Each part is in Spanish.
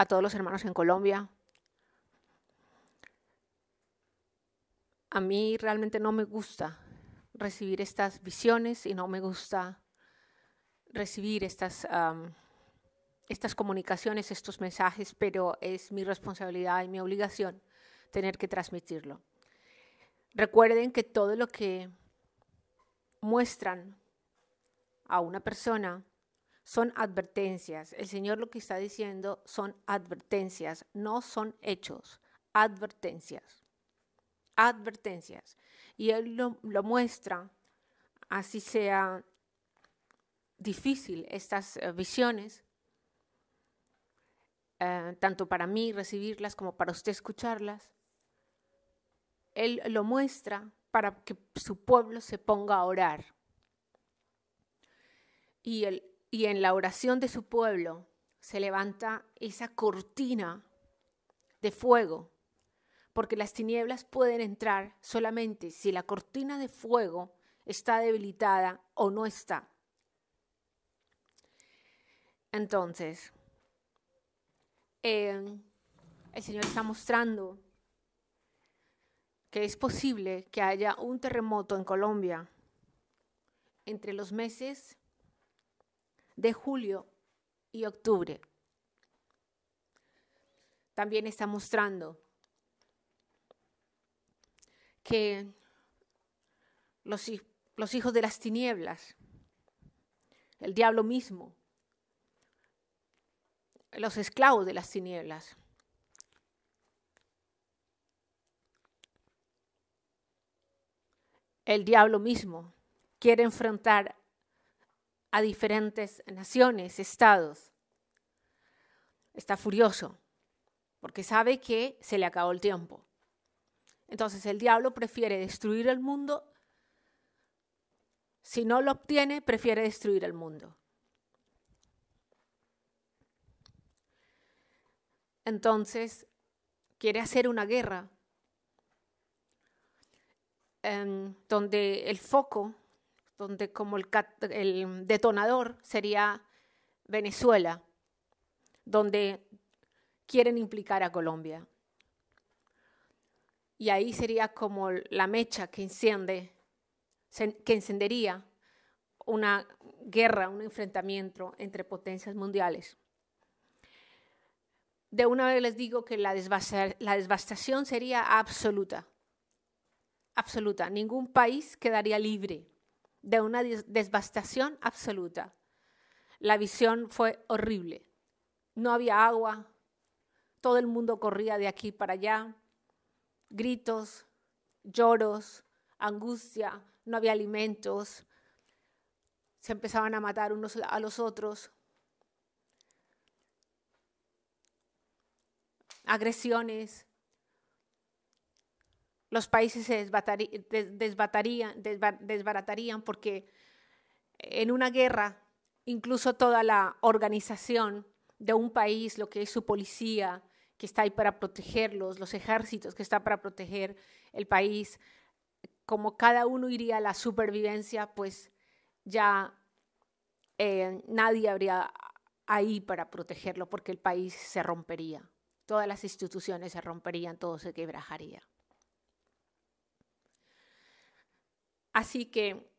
a todos los hermanos en Colombia. A mí realmente no me gusta recibir estas visiones y no me gusta recibir estas, estas comunicaciones, estos mensajes, pero es mi responsabilidad y mi obligación tener que transmitirlo. Recuerden que todo lo que muestran a una persona son advertencias. El Señor lo que está diciendo son advertencias, no son hechos, advertencias. Advertencias. Y Él lo, muestra, así sea difícil estas eh, visiones, eh, tanto para mí recibirlas como para usted escucharlas. Él lo muestra para que su pueblo se ponga a orar. Y el y en la oración de su pueblo se levanta esa cortina de fuego, porque las tinieblas pueden entrar solamente si la cortina de fuego está debilitada o no está. Entonces, eh, el Señor está mostrando que es posible que haya un terremoto en Colombia entre los meses de julio y octubre. También está mostrando que los, hijos de las tinieblas, el diablo mismo, los esclavos de las tinieblas, el diablo mismo quiere enfrentar a diferentes naciones, estados. Está furioso porque sabe que se le acabó el tiempo. Entonces el diablo prefiere destruir el mundo. Si no lo obtiene, prefiere destruir el mundo. Entonces quiere hacer una guerra em, donde el foco donde como el, detonador sería Venezuela, donde quieren implicar a Colombia. Y ahí sería como la mecha que enciende, que encendería una guerra, un enfrentamiento entre potencias mundiales. De una vez les digo que la, la devastación sería absoluta, absoluta. Ningún país quedaría libre de una devastación absoluta. La visión fue horrible. No había agua, todo el mundo corría de aquí para allá, gritos, lloros, angustia, no había alimentos, se empezaban a matar unos a los otros, agresiones, los países se desbaratarían porque en una guerra incluso toda la organización de un país, lo que es su policía, que está ahí para protegerlos, los ejércitos que está para proteger el país, como cada uno iría a la supervivencia, pues ya eh, nadie habría ahí para protegerlo porque el país se rompería, todas las instituciones se romperían, todo se quebrajaría. Así que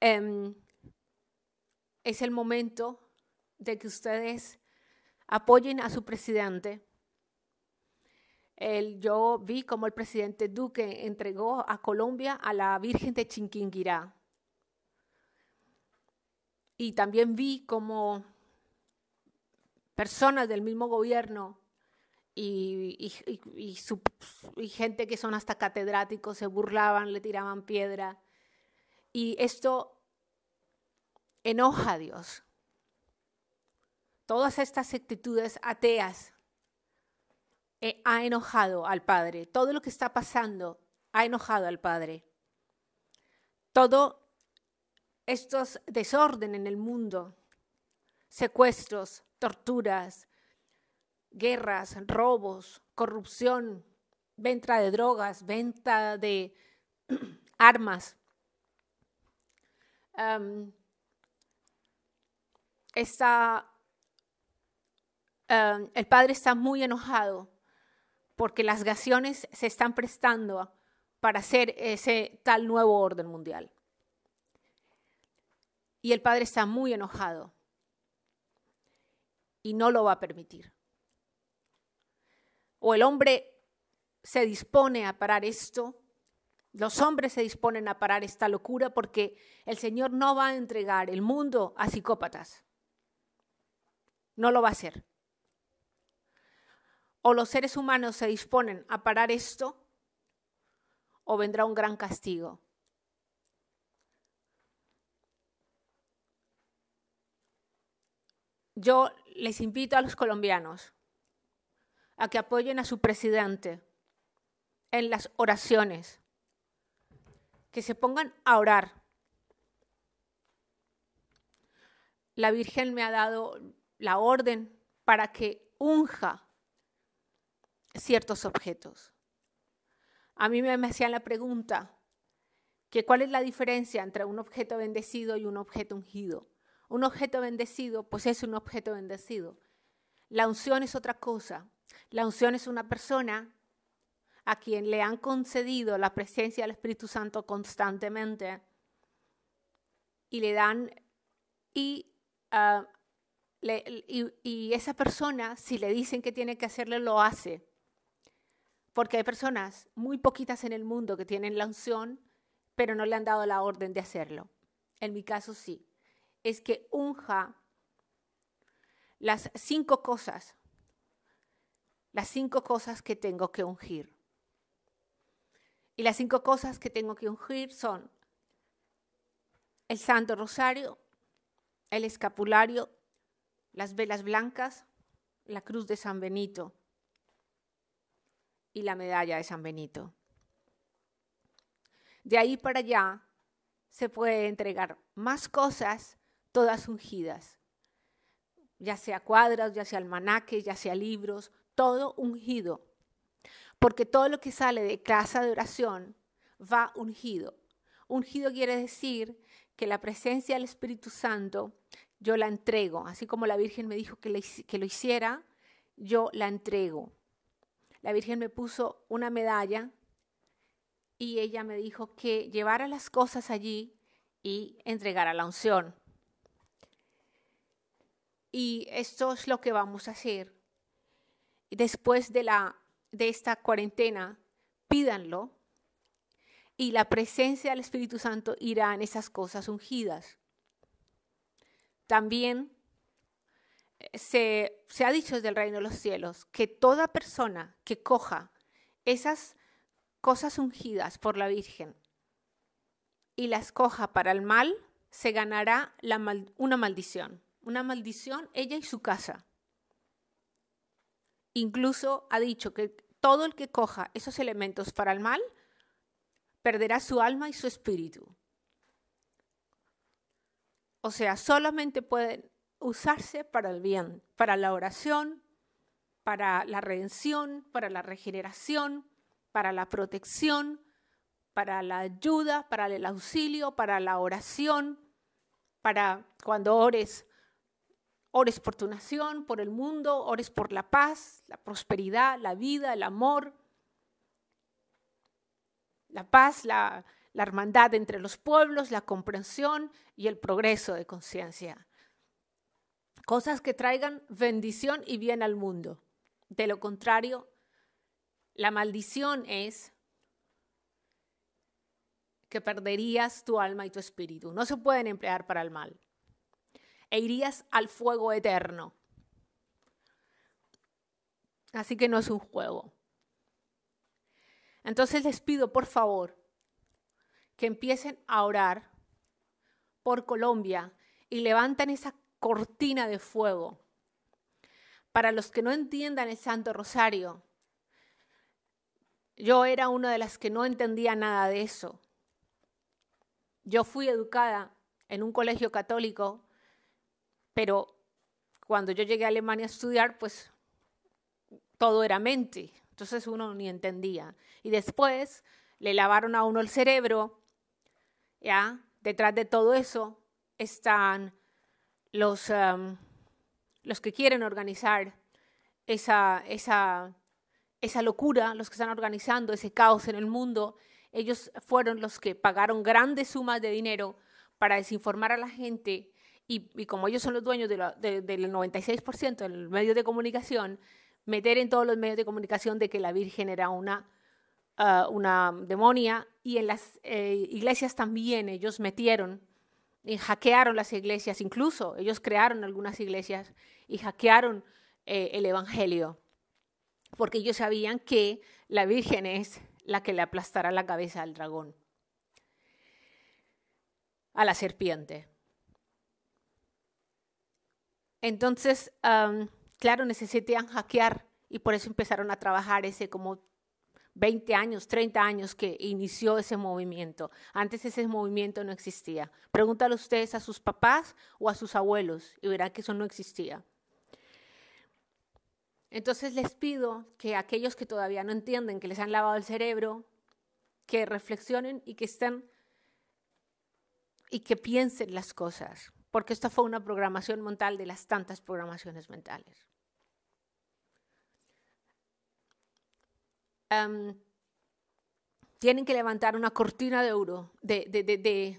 em, es el momento de que ustedes apoyen a su presidente. yo vi como el presidente Duque entregó a Colombia a la Virgen de Chiquinquirá. Y también vi como personas del mismo gobierno y, gente que son hasta catedráticos se burlaban, le tiraban piedra. Y esto enoja a Dios. Todas estas actitudes ateas han eh, ha enojado al Padre. Todo lo que está pasando ha enojado al Padre. Todo estos desorden en el mundo, secuestros, torturas, guerras, robos, corrupción, venta de drogas, venta de armas. está, el padre está muy enojado porque las gaciones se están prestando para hacer ese tal nuevo orden mundial. Y el padre está muy enojado y no lo va a permitir o el hombre se dispone a parar esto, los hombres se disponen a parar esta locura porque el Señor no va a entregar el mundo a psicópatas. No lo va a hacer. O los seres humanos se disponen a parar esto o vendrá un gran castigo. Yo les invito a los colombianos a que apoyen a su presidente en las oraciones, que se pongan a orar. La Virgen me ha dado la orden para que unja ciertos objetos. A mí me hacían la pregunta que cuál es la diferencia entre un objeto bendecido y un objeto ungido. Un objeto bendecido, pues es un objeto bendecido. La unción es otra cosa. La unción es una persona a quien le han concedido la presencia del Espíritu Santo constantemente y le dan ah, y, esa persona si le dicen que tiene que hacerlo, lo hace porque hay personas muy poquitas en el mundo que tienen la unción pero no le han dado la orden de hacerlo en mi caso sí es que unja las cinco cosas las cinco cosas que tengo que ungir. Y las cinco cosas que tengo que ungir son el Santo Rosario, el escapulario, las velas blancas, la cruz de San Benito y la medalla de San Benito. De ahí para allá se puede entregar más cosas, todas ungidas, ya sea cuadras, ya sea almanaques, ya sea libros, todo ungido, porque todo lo que sale de casa de oración va ungido. Ungido quiere decir que la presencia del Espíritu Santo yo la entrego, así como la Virgen me dijo que, lo hiciera, yo la entrego. La Virgen me puso una medalla y ella me dijo que llevara las cosas allí y entregara la unción. Y esto es lo que vamos a hacer después de, la, de esta cuarentena, pídanlo y la presencia del Espíritu Santo irá en esas cosas ungidas. También eh, se, ha dicho desde el reino de los cielos que toda persona que coja esas cosas ungidas por la Virgen y las coja para el mal, se ganará una maldición. Una maldición ella y su casa. Incluso ha dicho que todo el que coja esos elementos para el mal perderá su alma y su espíritu. O sea, solamente pueden usarse para el bien, para la oración, para la redención, para la regeneración, para la protección, para la ayuda, para el auxilio, para la oración, para cuando ores Ores por tu nación, por el mundo, ores por la paz, la prosperidad, la vida, el amor, la paz, la, la hermandad entre los pueblos, la comprensión y el progreso de conciencia. Cosas que traigan bendición y bien al mundo. De lo contrario, la maldición es que perderías tu alma y tu espíritu. No se pueden emplear para el mal e irías al fuego eterno. Así que no es un juego. Entonces les pido, por favor, que empiecen a orar por Colombia y levanten esa cortina de fuego. Para los que no entiendan el Santo Rosario, yo era una de las que no entendía nada de eso. Yo fui educada en un colegio católico pero cuando yo llegué a Alemania a estudiar, pues todo era mente. Entonces uno ni entendía. Y después le lavaron a uno el cerebro. ¿Ya? Detrás de todo eso están los, um, los que quieren organizar esa, esa, esa locura, los que están organizando ese caos en el mundo. Ellos fueron los que pagaron grandes sumas de dinero para desinformar a la gente y, como ellos son los dueños de de, del 96% del medio de comunicación, meter en todos los medios de comunicación de que la Virgen era una, ah, demonia y en las eh, iglesias también ellos metieron y hackearon las iglesias, incluso ellos crearon algunas iglesias y hackearon eh, el Evangelio, porque ellos sabían que la Virgen es la que le aplastará la cabeza al dragón, a la serpiente. Entonces, claro, necesitaban hackear y por eso empezaron a trabajar ese como 20 años, 30 años que inició ese movimiento. Antes ese movimiento no existía. Pregúntale ustedes a sus papás o a sus abuelos y verán que eso no existía. Entonces les pido que aquellos que todavía no entienden, que les han lavado el cerebro, que reflexionen y que estén y que piensen las cosas porque esta fue una programación mental de las tantas programaciones mentales. Em, tienen que levantar una cortina de oro,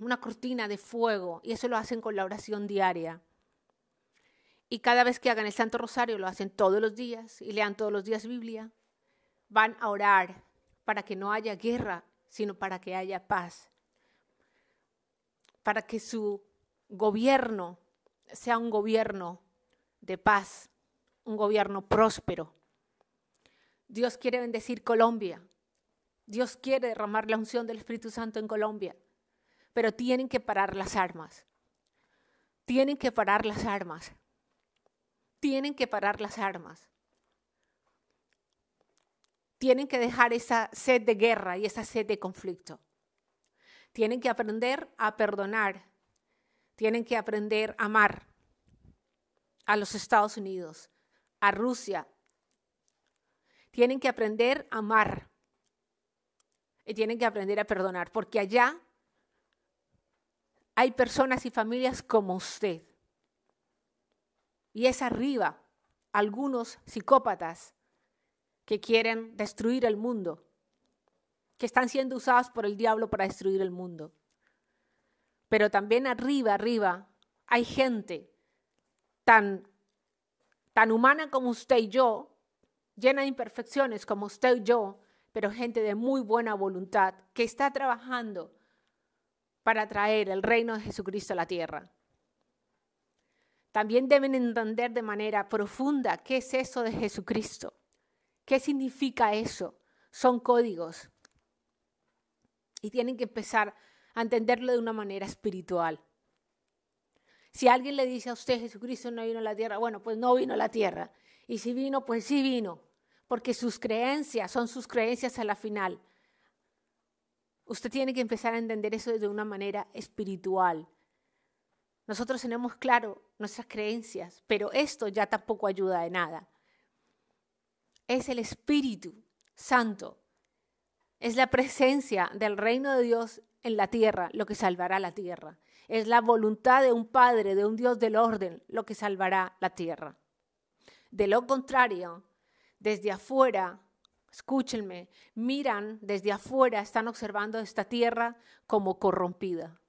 una cortina de fuego, y eso lo hacen con la oración diaria. Y cada vez que hagan el Santo Rosario, lo hacen todos los días y lean todos los días Biblia, van a orar para que no haya guerra, sino para que haya paz, para que su gobierno sea un gobierno de paz, un gobierno próspero. Dios quiere bendecir Colombia. Dios quiere derramar la unción del Espíritu Santo en Colombia. Pero tienen que parar las armas. Tienen que parar las armas. Tienen que parar las armas. Tienen que dejar esa sed de guerra y esa sed de conflicto. Tienen que aprender a perdonar tienen que aprender a amar a los Estados Unidos, a Rusia. Tienen que aprender a amar y tienen que aprender a perdonar, porque allá hay personas y familias como usted. Y es arriba algunos psicópatas que quieren destruir el mundo, que están siendo usados por el diablo para destruir el mundo pero también arriba, arriba, hay gente tan, tan humana como usted y yo, llena de imperfecciones como usted y yo, pero gente de muy buena voluntad que está trabajando para traer el reino de Jesucristo a la tierra. También deben entender de manera profunda qué es eso de Jesucristo, qué significa eso. Son códigos. Y tienen que empezar a entenderlo de una manera espiritual. Si alguien le dice a usted Jesucristo no vino a la tierra, bueno, pues no vino a la tierra. Y si vino, pues sí vino, porque sus creencias son sus creencias a la final. Usted tiene que empezar a entender eso de una manera espiritual. Nosotros tenemos claro nuestras creencias, pero esto ya tampoco ayuda de nada. Es el Espíritu Santo es la presencia del reino de Dios en la tierra lo que salvará la tierra. Es la voluntad de un Padre, de un Dios del orden, lo que salvará la tierra. De lo contrario, desde afuera, escúchenme, miran desde afuera, están observando esta tierra como corrompida.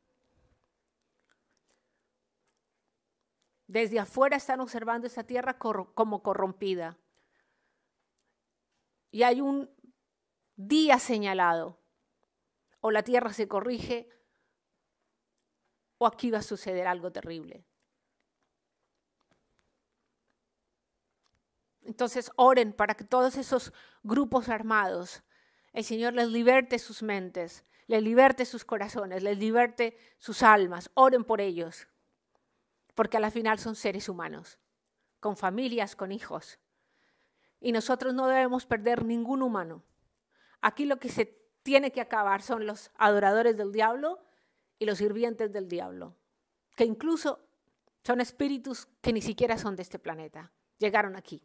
Desde afuera están observando esta tierra como corrompida. Y hay un día señalado. O la tierra se corrige o aquí va a suceder algo terrible. Entonces oren para que todos esos grupos armados, el Señor les liberte sus mentes, les liberte sus corazones, les liberte sus almas. Oren por ellos, porque al la final son seres humanos, con familias, con hijos. Y nosotros no debemos perder ningún humano. Aquí lo que se tiene que acabar son los adoradores del diablo y los sirvientes del diablo, que incluso son espíritus que ni siquiera son de este planeta, llegaron aquí.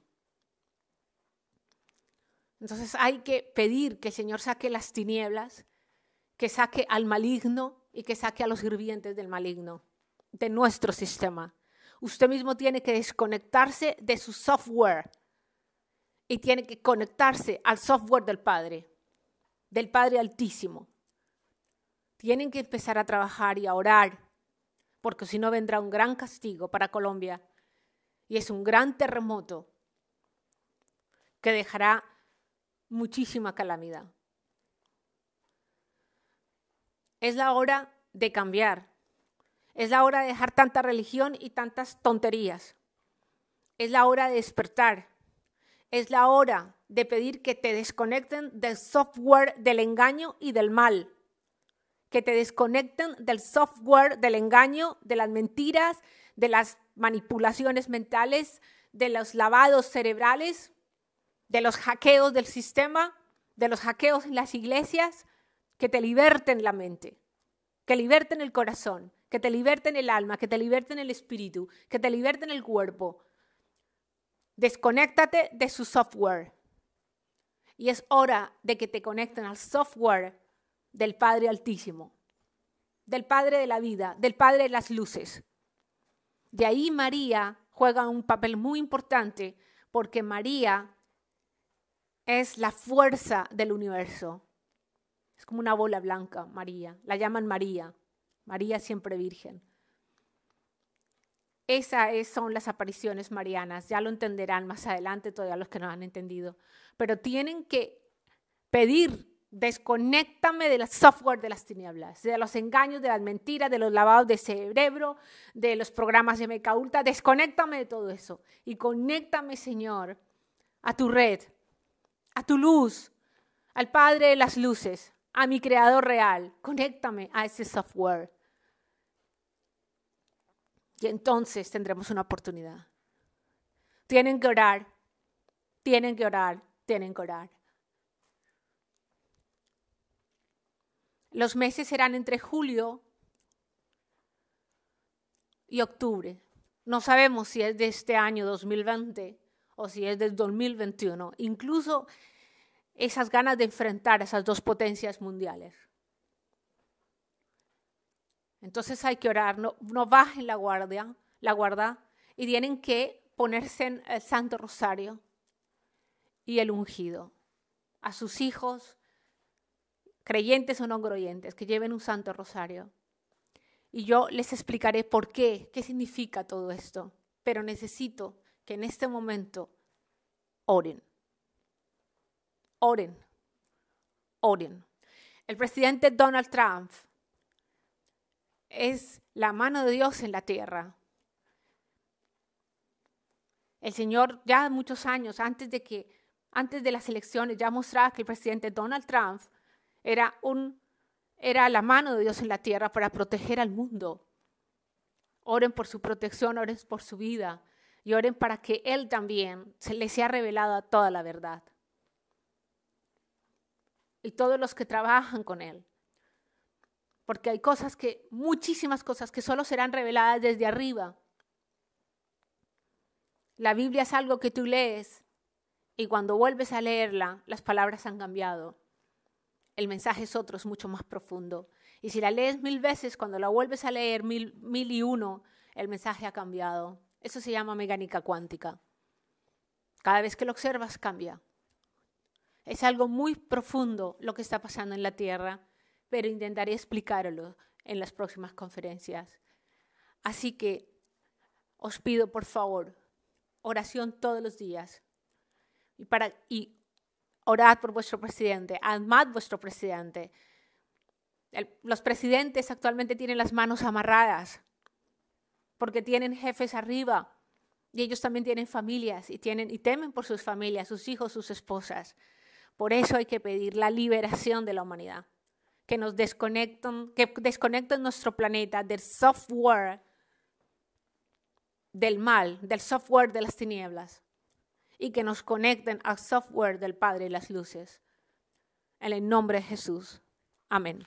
Entonces hay que pedir que el Señor saque las tinieblas, que saque al maligno y que saque a los sirvientes del maligno, de nuestro sistema. Usted mismo tiene que desconectarse de su software y tiene que conectarse al software del Padre del Padre Altísimo. Tienen que empezar a trabajar y a orar, porque si no vendrá un gran castigo para Colombia y es un gran terremoto que dejará muchísima calamidad. Es la hora de cambiar. Es la hora de dejar tanta religión y tantas tonterías. Es la hora de despertar. Es la hora de pedir que te desconecten del software del engaño y del mal, que te desconecten del software del engaño, de las mentiras, de las manipulaciones mentales, de los lavados cerebrales, de los hackeos del sistema, de los hackeos en las iglesias, que te liberten la mente, que liberten el corazón, que te liberten el alma, que te liberten el espíritu, que te liberten el cuerpo. Desconéctate de su software. Y es hora de que te conecten al software del Padre Altísimo, del Padre de la vida, del Padre de las luces. De ahí María juega un papel muy importante porque María es la fuerza del universo. Es como una bola blanca, María. La llaman María. María siempre virgen. Esas son las apariciones marianas, ya lo entenderán más adelante todavía los que no han entendido, pero tienen que pedir, desconéctame del software de las tinieblas, de los engaños, de las mentiras, de los lavados de cerebro, de los programas de Mecaulta, desconéctame de todo eso y conéctame, Señor, a tu red, a tu luz, al Padre de las luces, a mi creador real, conéctame a ese software y entonces tendremos una oportunidad. Tienen que orar, tienen que orar, tienen que orar. Los meses serán entre julio y octubre. No sabemos si es de este año 2020 o si es del 2021. Incluso esas ganas de enfrentar a esas dos potencias mundiales. Entonces hay que orar, no, bajen la guardia, la guarda, y tienen que ponerse en el Santo Rosario y el ungido. A sus hijos, creyentes o no creyentes, que lleven un Santo Rosario. Y yo les explicaré por qué, qué significa todo esto. Pero necesito que en este momento oren. Oren. Oren. El presidente Donald Trump es la mano de Dios en la tierra. El Señor ya muchos años antes de que antes de las elecciones ya mostraba que el presidente Donald Trump era un era la mano de Dios en la tierra para proteger al mundo. Oren por su protección, oren por su vida y oren para que él también se le sea revelada toda la verdad. Y todos los que trabajan con él porque hay cosas que, muchísimas cosas que solo serán reveladas desde arriba. La Biblia es algo que tú lees y cuando vuelves a leerla, las palabras han cambiado. El mensaje es otro, es mucho más profundo. Y si la lees mil veces, cuando la vuelves a leer mil, mil y uno, el mensaje ha cambiado. Eso se llama mecánica cuántica. Cada vez que lo observas, cambia. Es algo muy profundo lo que está pasando en la Tierra pero intentaré explicarlo en las próximas conferencias. Así que os pido, por favor, oración todos los días. Y, para, y orad por vuestro presidente, amad vuestro presidente. los presidentes actualmente tienen las manos amarradas porque tienen jefes arriba y ellos también tienen familias y, tienen, y temen por sus familias, sus hijos, sus esposas. Por eso hay que pedir la liberación de la humanidad que nos desconecten, que desconecten nuestro planeta del software del mal, del software de las tinieblas, y que nos conecten al software del Padre y las luces. En el nombre de Jesús. Amén.